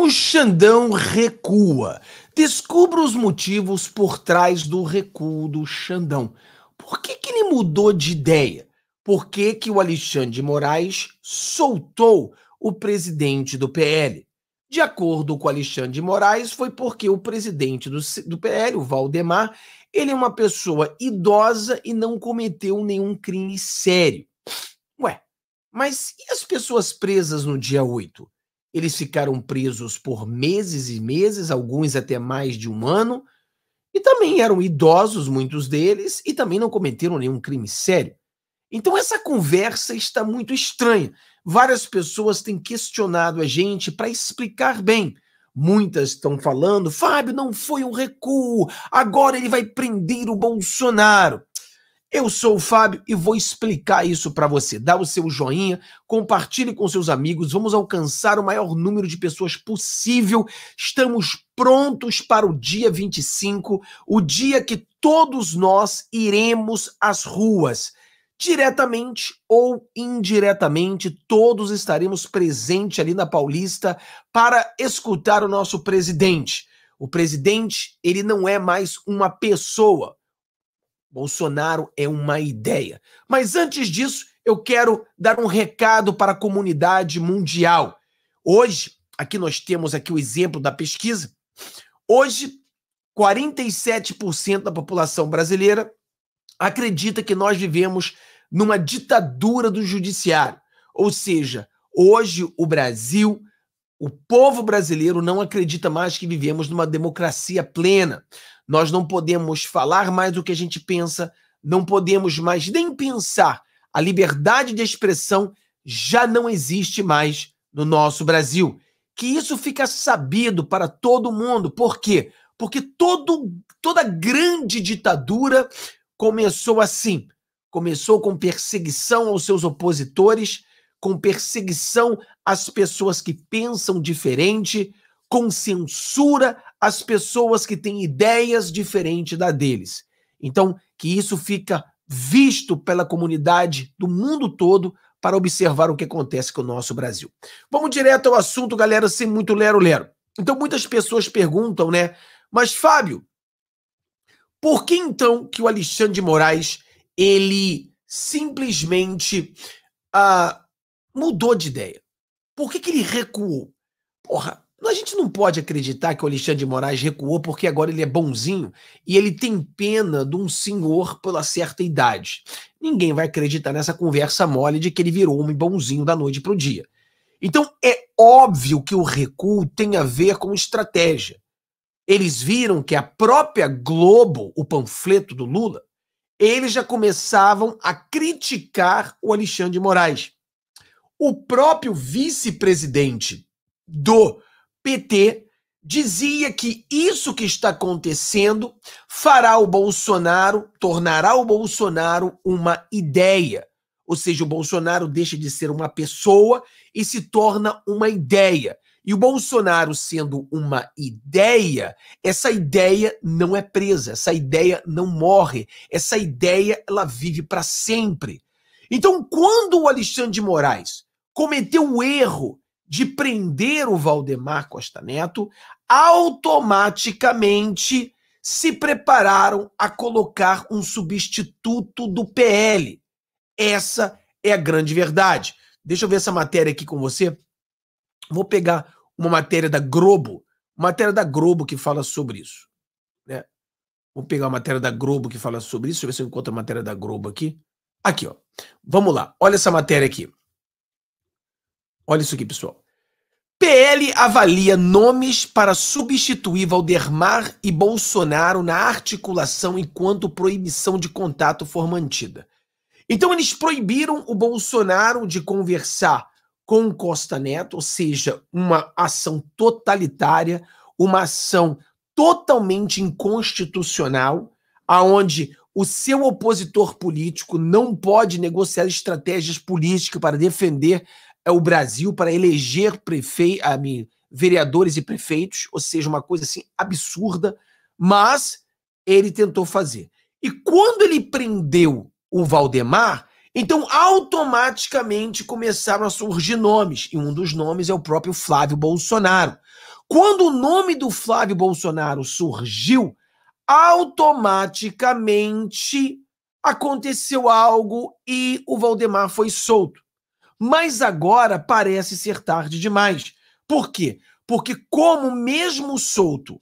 O Xandão recua. Descubra os motivos por trás do recuo do Xandão. Por que, que ele mudou de ideia? Por que, que o Alexandre de Moraes soltou o presidente do PL? De acordo com Alexandre de Moraes, foi porque o presidente do, do PL, o Valdemar, ele é uma pessoa idosa e não cometeu nenhum crime sério. Ué, mas e as pessoas presas no dia 8? Eles ficaram presos por meses e meses, alguns até mais de um ano, e também eram idosos, muitos deles, e também não cometeram nenhum crime sério. Então essa conversa está muito estranha. Várias pessoas têm questionado a gente para explicar bem. Muitas estão falando, Fábio, não foi um recuo, agora ele vai prender o Bolsonaro. Eu sou o Fábio e vou explicar isso para você. Dá o seu joinha, compartilhe com seus amigos, vamos alcançar o maior número de pessoas possível. Estamos prontos para o dia 25, o dia que todos nós iremos às ruas. Diretamente ou indiretamente, todos estaremos presentes ali na Paulista para escutar o nosso presidente. O presidente, ele não é mais uma pessoa, Bolsonaro é uma ideia. Mas antes disso, eu quero dar um recado para a comunidade mundial. Hoje, aqui nós temos aqui o exemplo da pesquisa. Hoje, 47% da população brasileira acredita que nós vivemos numa ditadura do judiciário. Ou seja, hoje o Brasil, o povo brasileiro não acredita mais que vivemos numa democracia plena. Nós não podemos falar mais o que a gente pensa, não podemos mais nem pensar. A liberdade de expressão já não existe mais no nosso Brasil. Que isso fica sabido para todo mundo. Por quê? Porque todo, toda grande ditadura começou assim. Começou com perseguição aos seus opositores, com perseguição às pessoas que pensam diferente, com censura as pessoas que têm ideias diferentes da deles. Então, que isso fica visto pela comunidade do mundo todo para observar o que acontece com o nosso Brasil. Vamos direto ao assunto, galera, sem muito lero-lero. Então, muitas pessoas perguntam, né? Mas, Fábio, por que então que o Alexandre de Moraes, ele simplesmente ah, mudou de ideia? Por que, que ele recuou? Porra, a gente não pode acreditar que o Alexandre de Moraes recuou porque agora ele é bonzinho e ele tem pena de um senhor pela certa idade. Ninguém vai acreditar nessa conversa mole de que ele virou um bonzinho da noite para o dia. Então é óbvio que o recuo tem a ver com estratégia. Eles viram que a própria Globo, o panfleto do Lula, eles já começavam a criticar o Alexandre de Moraes. O próprio vice-presidente do PT dizia que isso que está acontecendo fará o Bolsonaro, tornará o Bolsonaro uma ideia. Ou seja, o Bolsonaro deixa de ser uma pessoa e se torna uma ideia. E o Bolsonaro sendo uma ideia, essa ideia não é presa, essa ideia não morre, essa ideia ela vive para sempre. Então, quando o Alexandre de Moraes cometeu o erro de prender o Valdemar Costa Neto, automaticamente se prepararam a colocar um substituto do PL. Essa é a grande verdade. Deixa eu ver essa matéria aqui com você. Vou pegar uma matéria da Globo, matéria da Globo que fala sobre isso. Né? Vou pegar a matéria da Globo que fala sobre isso. Deixa eu ver se eu encontro a matéria da Globo aqui. Aqui, ó. Vamos lá. Olha essa matéria aqui. Olha isso aqui, pessoal. PL avalia nomes para substituir Valdemar e Bolsonaro na articulação enquanto proibição de contato for mantida. Então, eles proibiram o Bolsonaro de conversar com Costa Neto, ou seja, uma ação totalitária, uma ação totalmente inconstitucional, aonde o seu opositor político não pode negociar estratégias políticas para defender é o Brasil para eleger vereadores e prefeitos, ou seja, uma coisa assim absurda, mas ele tentou fazer. E quando ele prendeu o Valdemar, então automaticamente começaram a surgir nomes, e um dos nomes é o próprio Flávio Bolsonaro. Quando o nome do Flávio Bolsonaro surgiu, automaticamente aconteceu algo e o Valdemar foi solto. Mas agora parece ser tarde demais. Por quê? Porque, como mesmo solto,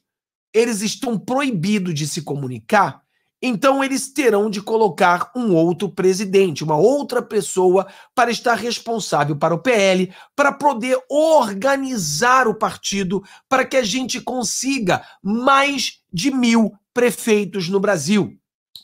eles estão proibidos de se comunicar, então eles terão de colocar um outro presidente, uma outra pessoa para estar responsável para o PL, para poder organizar o partido, para que a gente consiga mais de mil prefeitos no Brasil.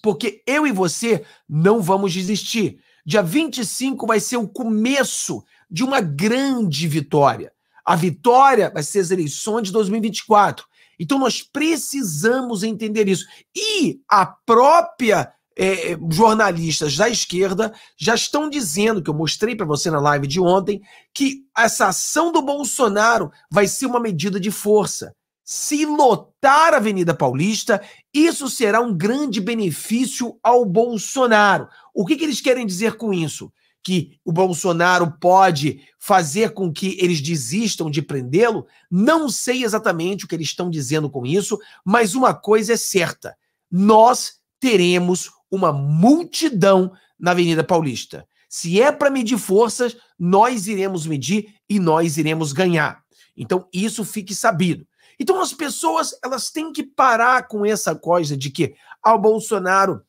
Porque eu e você não vamos desistir. Dia 25 vai ser o começo de uma grande vitória. A vitória vai ser as eleições de 2024. Então nós precisamos entender isso. E a própria eh, eh, jornalistas da esquerda já estão dizendo, que eu mostrei para você na live de ontem, que essa ação do Bolsonaro vai ser uma medida de força. Se lotar a Avenida Paulista, isso será um grande benefício ao Bolsonaro. O que, que eles querem dizer com isso? que o Bolsonaro pode fazer com que eles desistam de prendê-lo? Não sei exatamente o que eles estão dizendo com isso, mas uma coisa é certa: nós teremos uma multidão na Avenida Paulista. Se é para medir forças, nós iremos medir e nós iremos ganhar. Então, isso fique sabido. Então as pessoas elas têm que parar com essa coisa de que ao ah, Bolsonaro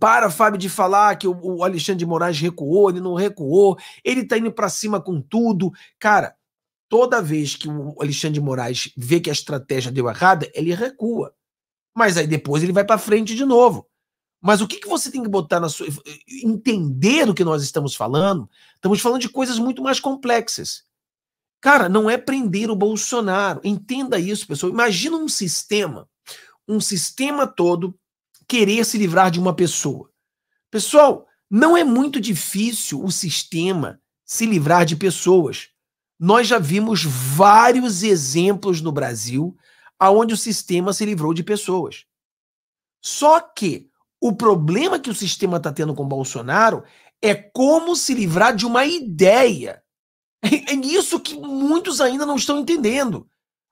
para, Fábio, de falar que o, Alexandre de Moraes recuou, ele não recuou, ele tá indo para cima com tudo. Cara, toda vez que o Alexandre de Moraes vê que a estratégia deu errada, ele recua. Mas aí depois ele vai para frente de novo. Mas o que, que você tem que botar na sua. Eh, entender o que nós estamos falando? Estamos falando de coisas muito mais complexas. Cara, não é prender o Bolsonaro. Entenda isso, pessoal. Imagina um sistema, um sistema todo querer se livrar de uma pessoa. Pessoal, não é muito difícil o sistema se livrar de pessoas. Nós já vimos vários exemplos no Brasil aonde o sistema se livrou de pessoas. Só que o problema que o sistema está tendo com Bolsonaro é como se livrar de uma ideia é, é isso que muitos ainda não estão entendendo.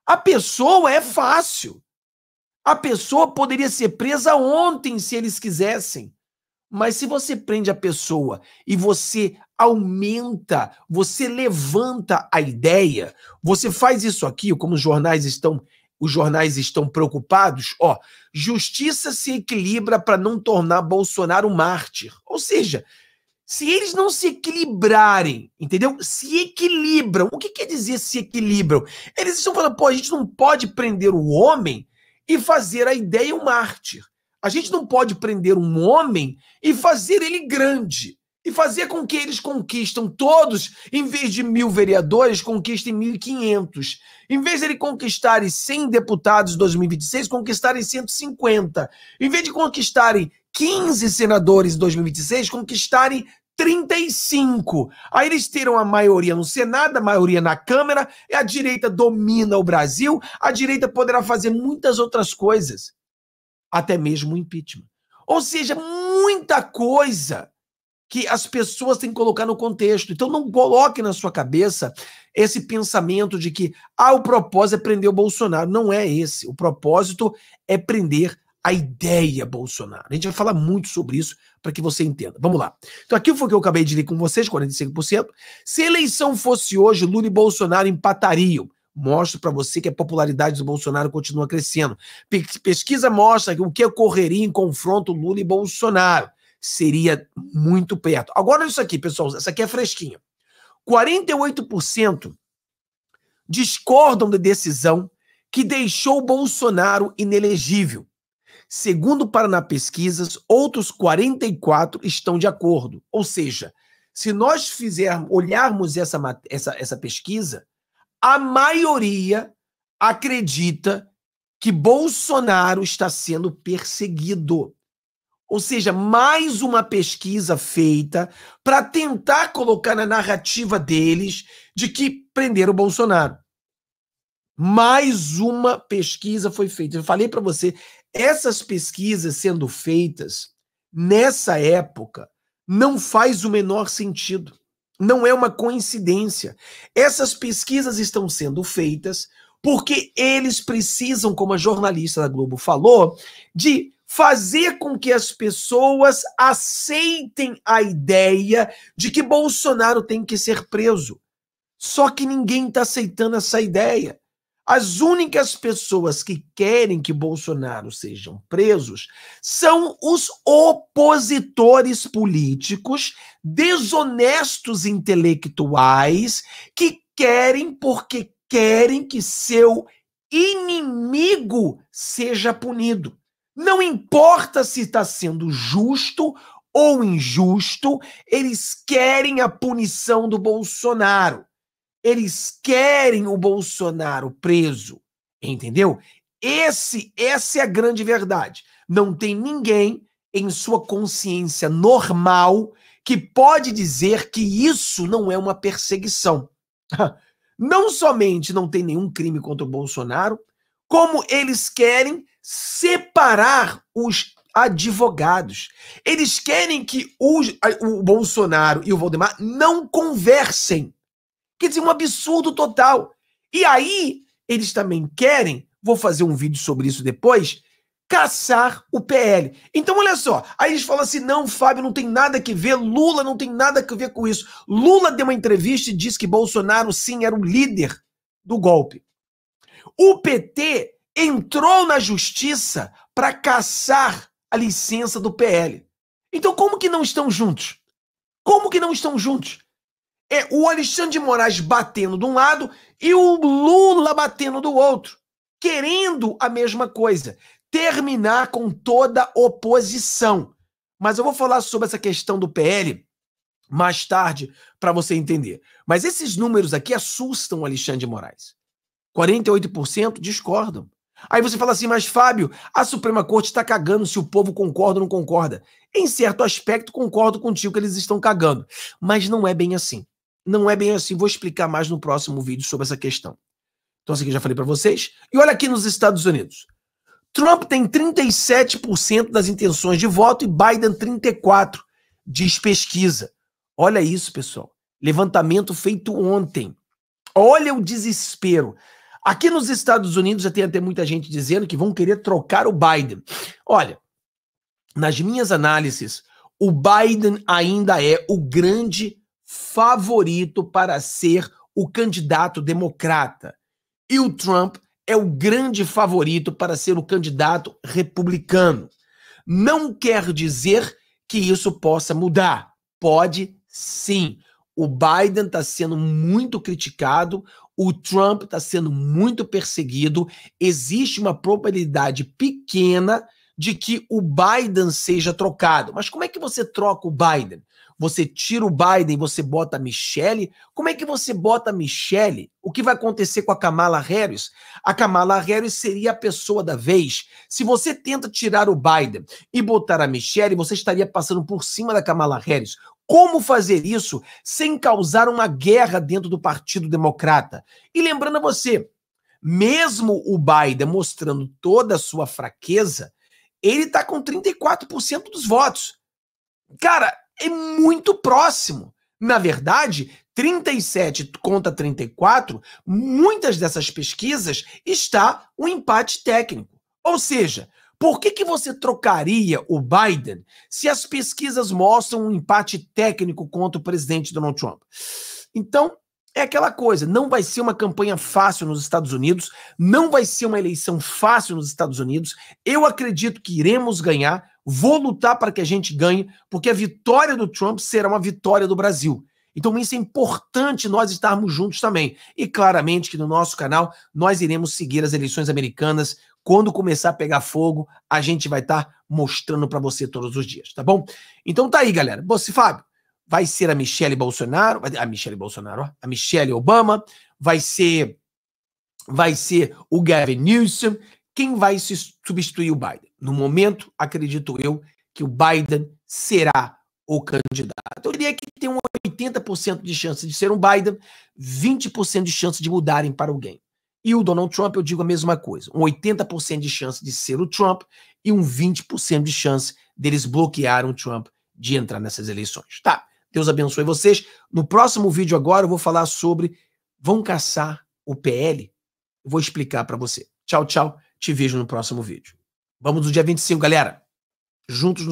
A pessoa é fácil. A pessoa poderia ser presa ontem se eles quisessem. Mas se você prende a pessoa e você aumenta, você levanta a ideia, você faz isso aqui, como os jornais estão, os jornais estão preocupados, ó, justiça se equilibra para não tornar Bolsonaro um mártir. Ou seja, se eles não se equilibrarem, entendeu? Se equilibram. O que quer dizer se equilibram? Eles estão falando, pô, a gente não pode prender o homem e fazer a ideia um mártir. A gente não pode prender um homem e fazer ele grande. E fazer com que eles conquistam todos, em vez de mil vereadores, conquistem 1.500. Em vez de ele conquistarem 100 deputados em 2026, conquistarem 150. Em vez de conquistarem 15 senadores em 2026, conquistarem 35. Aí eles tiram a maioria no Senado, a maioria na Câmara, e a direita domina o Brasil, a direita poderá fazer muitas outras coisas, até mesmo o impeachment. Ou seja, muita coisa que as pessoas têm que colocar no contexto. Então não coloque na sua cabeça esse pensamento de que ah, o propósito é prender o Bolsonaro. Não é esse. O propósito é prender a ideia Bolsonaro. A gente vai falar muito sobre isso para que você entenda. Vamos lá. Então, aqui foi o que eu acabei de ler com vocês: 45%. Se a eleição fosse hoje, Lula e Bolsonaro empatariam. Mostro para você que a popularidade do Bolsonaro continua crescendo. Pesquisa mostra o que ocorreria em confronto Lula e Bolsonaro. Seria muito perto. Agora, isso aqui, pessoal, essa aqui é fresquinha. 48% discordam da decisão que deixou Bolsonaro inelegível Segundo o Paraná Pesquisas, outros 44 estão de acordo. Ou seja, se nós fizermos, olharmos essa, essa, essa pesquisa, a maioria acredita que Bolsonaro está sendo perseguido. Ou seja, mais uma pesquisa feita para tentar colocar na narrativa deles de que prenderam o Bolsonaro. Mais uma pesquisa foi feita. Eu falei para você, essas pesquisas sendo feitas nessa época não faz o menor sentido. Não é uma coincidência. Essas pesquisas estão sendo feitas porque eles precisam, como a jornalista da Globo falou, de fazer com que as pessoas aceitem a ideia de que Bolsonaro tem que ser preso. Só que ninguém está aceitando essa ideia. As únicas pessoas que querem que Bolsonaro sejam presos são os opositores políticos, desonestos intelectuais, que querem porque querem que seu inimigo seja punido. Não importa se está sendo justo ou injusto, eles querem a punição do Bolsonaro. Eles querem o Bolsonaro preso, entendeu? Esse, essa é a grande verdade. Não tem ninguém em sua consciência normal que pode dizer que isso não é uma perseguição. Não somente não tem nenhum crime contra o Bolsonaro, como eles querem separar os advogados. Eles querem que o Bolsonaro e o Valdemar não conversem. Quer dizer, um absurdo total. E aí, eles também querem, vou fazer um vídeo sobre isso depois, caçar o PL. Então, olha só, aí eles falam assim: não, Fábio, não tem nada que ver, Lula não tem nada que ver com isso. Lula deu uma entrevista e disse que Bolsonaro, sim, era o líder do golpe. O PT entrou na justiça para caçar a licença do PL. Então, como que não estão juntos? Como que não estão juntos? é o Alexandre de Moraes batendo de um lado e o Lula batendo do outro, querendo a mesma coisa, terminar com toda oposição. Mas eu vou falar sobre essa questão do PL mais tarde para você entender. Mas esses números aqui assustam o Alexandre de Moraes. 48% discordam. Aí você fala assim, mas Fábio, a Suprema Corte está cagando se o povo concorda ou não concorda. Em certo aspecto, concordo contigo que eles estão cagando. Mas não é bem assim não é bem assim. Vou explicar mais no próximo vídeo sobre essa questão. Então, assim que eu já falei para vocês. E olha aqui nos Estados Unidos. Trump tem 37% das intenções de voto e Biden 34%, diz pesquisa. Olha isso, pessoal. Levantamento feito ontem. Olha o desespero. Aqui nos Estados Unidos já tem até muita gente dizendo que vão querer trocar o Biden. Olha, nas minhas análises, o Biden ainda é o grande favorito para ser o candidato democrata. E o Trump é o grande favorito para ser o candidato republicano. Não quer dizer que isso possa mudar. Pode sim. O Biden está sendo muito criticado, o Trump está sendo muito perseguido. Existe uma probabilidade pequena de que o Biden seja trocado. Mas como é que você troca o Biden? Você tira o Biden, você bota a Michelle? Como é que você bota a Michelle? O que vai acontecer com a Kamala Harris? A Kamala Harris seria a pessoa da vez. Se você tenta tirar o Biden e botar a Michelle, você estaria passando por cima da Kamala Harris. Como fazer isso sem causar uma guerra dentro do Partido Democrata? E lembrando a você, mesmo o Biden mostrando toda a sua fraqueza, ele tá com 34% dos votos. Cara, é muito próximo. Na verdade, 37 contra 34, muitas dessas pesquisas está um empate técnico. Ou seja, por que, que você trocaria o Biden se as pesquisas mostram um empate técnico contra o presidente Donald Trump? Então, é aquela coisa, não vai ser uma campanha fácil nos Estados Unidos, não vai ser uma eleição fácil nos Estados Unidos. Eu acredito que iremos ganhar, vou lutar para que a gente ganhe, porque a vitória do Trump será uma vitória do Brasil. Então, isso é importante nós estarmos juntos também. E claramente que no nosso canal nós iremos seguir as eleições americanas. Quando começar a pegar fogo, a gente vai estar tá mostrando para você todos os dias, tá bom? Então tá aí, galera. Você, Fábio, vai ser a Michelle Bolsonaro, a Michelle Bolsonaro, a Michelle Obama, vai ser vai ser o Gavin Newsom, quem vai se substituir o Biden? No momento, acredito eu que o Biden será o candidato. Eu diria que tem um 80% de chance de ser um Biden, 20% de chance de mudarem para alguém. E o Donald Trump, eu digo a mesma coisa. Um 80% de chance de ser o Trump e um 20% de chance deles bloquearem o Trump de entrar nessas eleições. Tá. Deus abençoe vocês. No próximo vídeo agora eu vou falar sobre vão caçar o PL. Eu vou explicar para você. Tchau, tchau. Te vejo no próximo vídeo. Vamos no dia 25, galera. Juntos no